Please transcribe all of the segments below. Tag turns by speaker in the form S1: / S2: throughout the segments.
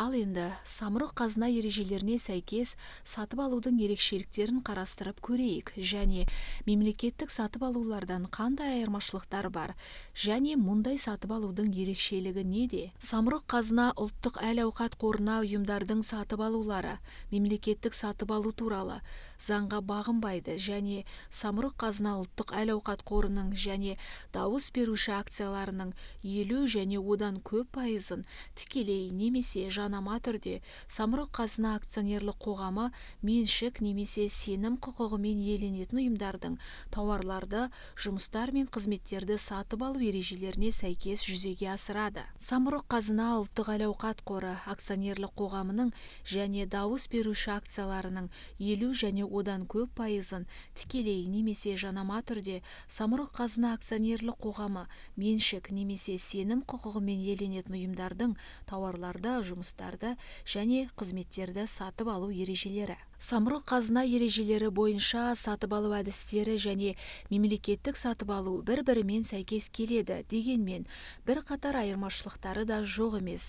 S1: ал енді самұрық қазына ережелеріне сәйкес сатып алудың ерекшеліктерін қарастырып көрейік және мемлекеттік сатып алулардан қандай айырмашылықтар бар және мұндай сатып алудың ерекшелігі неде самұрық қазына ұлттық әл ауқат қорына ұйымдардың сатып алулары мемлекеттік сатып алу туралы заңға бағынбайды және самұрық қазына ұлттық әл ауқат қорының және дауыс беруші акцияларының елу және одан көп пайызын тікелей немесе жан жанама түрде самұрық қазына акционерлік қоғамы меншік немесе сенім құқығымен иеленетін ұйымдардың тауарларды жұмыстар мен қызметтерді сатып алу ережелеріне сәйкес жүзеге асырады самұрық қазына ұлттық әл ауқат қоры акционерлік қоғамының және дауыс беруші акцияларының елу және одан көп пайызын тікелей немесе жанама түрде самұрық қазына акционерлік қоғамы меншік немесе сенім құқығымен иеленетін ұйымдардың тауарларды жұмыстар заттарды және қызметтерді сатып алу ережелері самұрық қазына ережелері бойынша сатып алу әдістері және мемлекеттік сатып алу бір бірімен сәйкес келеді дегенмен бір қатар айырмашылықтары да жоқ емес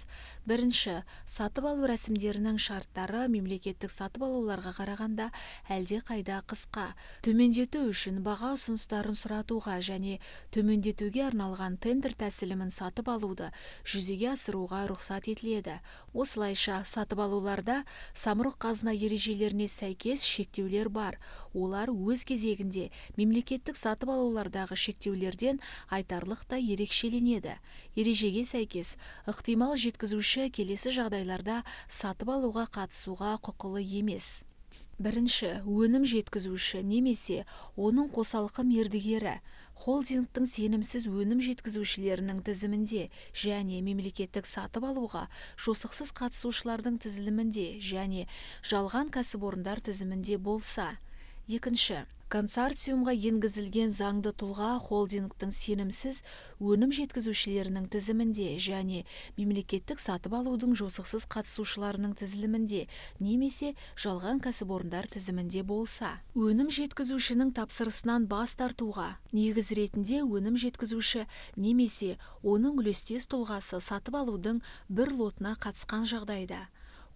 S1: бірінші сатып алу рәсімдерінің шарттары мемлекеттік сатып алуларға қарағанда әлде қайда қысқа төмендету үшін баға ұсыныстарын сұратуға және төмендетуге арналған тендер тәсілімін сатып алуды жүзеге асыруға рұқсат етіледі осылайша сатып алуларда самұрық қазына ережелеріне сәйкес шектеулер бар олар өз кезегінде мемлекеттік сатып алулардағы шектеулерден айтарлықтай ерекшеленеді ережеге сәйкес ықтимал жеткізуші келесі жағдайларда сатып алуға қатысуға құқылы емес бірінші өнім жеткізуші немесе оның қосалқы мердігері холдингтің сенімсіз өнім жеткізушілерінің тізімінде және мемлекеттік сатып алуға жосықсыз қатысушылардың тізілімінде және жалған кәсіпорындар тізімінде болса екінші консорциумға енгізілген заңды тұлға холдингтің сенімсіз өнім жеткізушілерінің тізімінде және мемлекеттік сатып алудың жосықсыз қатысушыларының тізілімінде немесе жалған кәсіпорындар тізімінде болса өнім жеткізушінің тапсырысынан бас тартуға негіз ретінде өнім жеткізуші немесе оның үлестес тұлғасы сатып алудың бір лотына қатысқан жағдайда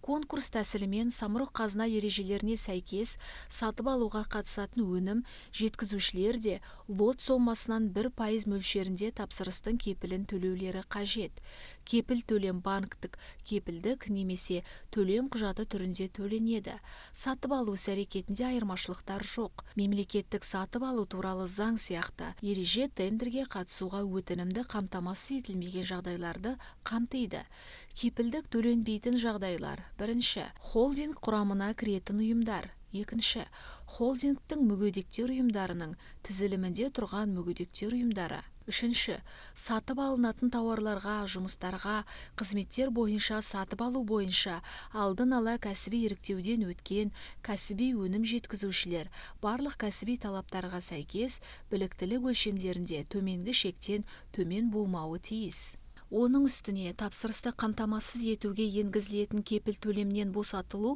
S1: конкурс тәсілімен самұрық қазына ережелеріне сәйкес сатып алуға қатысатын өнім жеткізушілер де лот сомасынан бір пайыз мөлшерінде тапсырыстың кепілін төлеулері қажет кепіл төлем банктік кепілдік немесе төлем құжаты түрінде төленеді сатып алу іс әрекетінде айырмашылықтар жоқ мемлекеттік сатып алу туралы заң сияқты ереже тендерге қатысуға өтінімді қамтамасыз етілмеген жағдайларды қамтиды кепілдік төленбейтін жағдайлар бірінші холдинг құрамына кіретін ұйымдар екінші холдингтің мүгедектер ұйымдарының тізілімінде тұрған мүгедектер ұйымдары үшінші сатып алынатын тауарларға жұмыстарға қызметтер бойынша сатып алу бойынша алдын ала кәсіби іріктеуден өткен кәсіби өнім жеткізушілер барлық кәсіби талаптарға сәйкес біліктілік өлшемдерінде төменгі шектен төмен болмауы тиіс оның үстіне тапсырысты қамтамасыз етуге енгізілетін кепіл төлемнен босатылу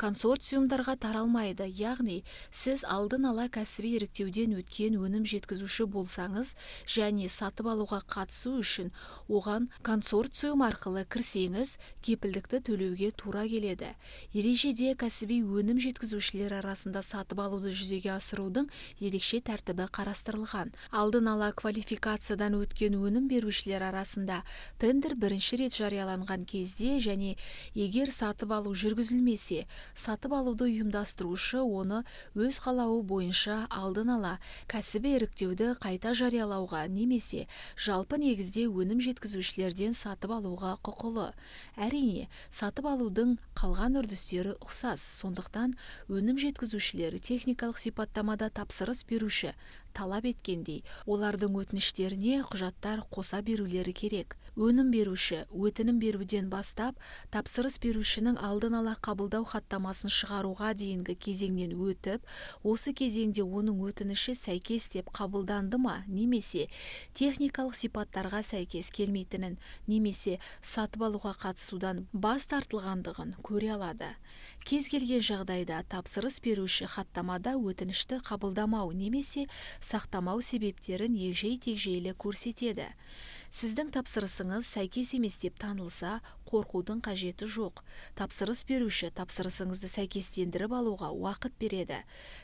S1: консорциумдарға таралмайды яғни сіз алдын ала кәсіби іріктеуден өткен өнім жеткізуші болсаңыз және сатып алуға қатысу үшін оған консорциум арқылы кірсеңіз кепілдікті төлеуге тура келеді ережеде кәсіби өнім жеткізушілер арасында сатып алуды жүзеге асырудың ерекше тәртібі қарастырылған алдын ала квалификациядан өткен өнім берушілер арасында тендер бірінші рет жарияланған кезде және егер сатып алу жүргізілмесе сатып алуды ұйымдастырушы оны өз қалауы бойынша алдын ала кәсіби іріктеуді қайта жариялауға немесе жалпы негізде өнім жеткізушілерден сатып алуға құқылы әрине сатып алудың қалған үрдістері ұқсас сондықтан өнім жеткізушілер техникалық сипаттамада тапсырыс беруші талап еткендей олардың өтініштеріне құжаттар қоса берулері керек өнім беруші өтінім беруден бастап тапсырыс берушінің алдын ала қабылдау хаттамасын шығаруға дейінгі кезеңнен өтіп осы кезеңде оның өтініші сәйкес деп қабылданды ма немесе техникалық сипаттарға сәйкес келмейтінін немесе сатып алуға қатысудан бас тартылғандығын көре алады кез келген жағдайда тапсырыс беруші хаттамада өтінішті қабылдамау немесе сақтамау себептерін ежей тегжейлі көрсетеді сіздің тапсырысыңыз сәйкес емес деп танылса қорқудың қажеті жоқ тапсырыс беруші тапсырысыңызды сәйкестендіріп алуға уақыт береді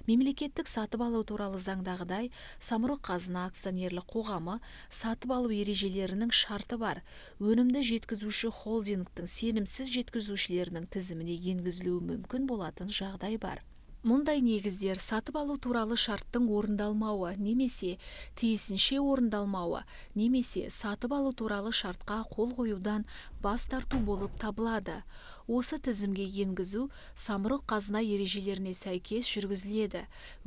S1: мемлекеттік сатып алу туралы заңдағыдай самұрық қазына акционерлік қоғамы сатып алу ережелерінің шарты бар өнімді жеткізуші холдингтің сенімсіз жеткізушілерінің тізіміне енгізілуі мүмкін болатын жағдай бар мұндай негіздер сатып алу туралы шарттың орындалмауы немесе тиісінше орындалмауы немесе сатып алу туралы шартқа қол қоюдан бас тарту болып табылады осы тізімге енгізу самұрық қазына ережелеріне сәйкес жүргізіледі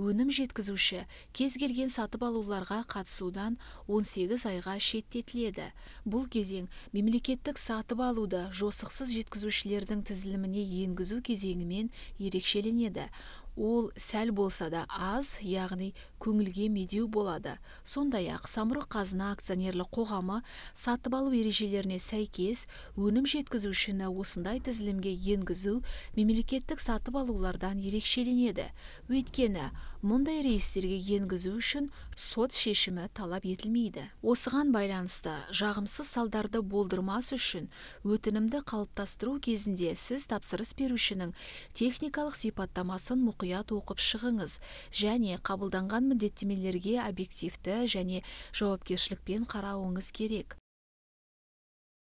S1: өнім жеткізуші кез келген сатып алуларға қатысудан 18 айға шеттетіледі бұл кезең мемлекеттік сатып алуды жосықсыз жеткізушілердің тізіліміне енгізу кезеңімен ерекшеленеді ол сәл болса да аз яғни көңілге медеу болады сондай ақ самұрық қазына акционерлік қоғамы сатып алу ережелеріне сәйкес өнім жеткізушіні осындай тізілімге енгізу мемлекеттік сатып алулардан ерекшеленеді өйткені мұндай рейстерге енгізу үшін сот шешімі талап етілмейді осыған байланысты жағымсыз салдарды болдырмас үшін өтінімді қалыптастыру кезінде сіз тапсырыс берушінің техникалық сипаттамасын мұқият мұқият оқып шығыңыз және қабылданған міндеттемелерге объективті және жауапкершілікпен қарауыңыз керек